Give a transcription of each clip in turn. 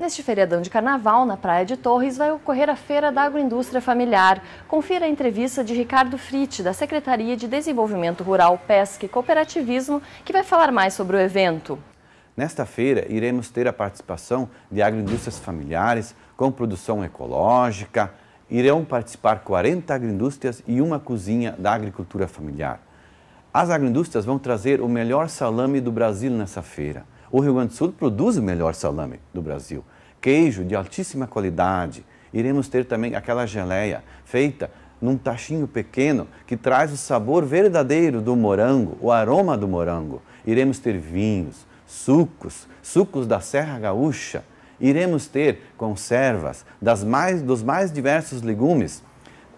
Neste feriadão de carnaval, na Praia de Torres, vai ocorrer a Feira da Agroindústria Familiar. Confira a entrevista de Ricardo Frite da Secretaria de Desenvolvimento Rural, Pesca e Cooperativismo, que vai falar mais sobre o evento. Nesta feira, iremos ter a participação de agroindústrias familiares com produção ecológica. Irão participar 40 agroindústrias e uma cozinha da agricultura familiar. As agroindústrias vão trazer o melhor salame do Brasil nessa feira. O Rio Grande do Sul produz o melhor salame do Brasil. Queijo de altíssima qualidade. Iremos ter também aquela geleia feita num tachinho pequeno que traz o sabor verdadeiro do morango, o aroma do morango. Iremos ter vinhos, sucos, sucos da Serra Gaúcha. Iremos ter conservas das mais, dos mais diversos legumes.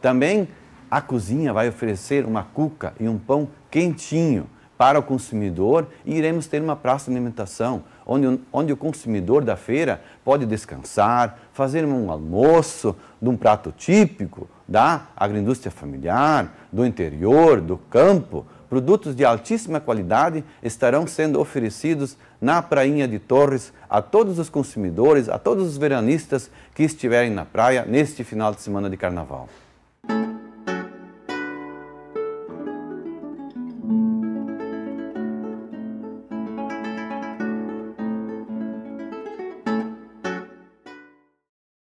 Também a cozinha vai oferecer uma cuca e um pão quentinho para o consumidor e iremos ter uma praça de alimentação, onde, onde o consumidor da feira pode descansar, fazer um almoço de um prato típico da agroindústria familiar, do interior, do campo. Produtos de altíssima qualidade estarão sendo oferecidos na Prainha de Torres a todos os consumidores, a todos os veranistas que estiverem na praia neste final de semana de carnaval.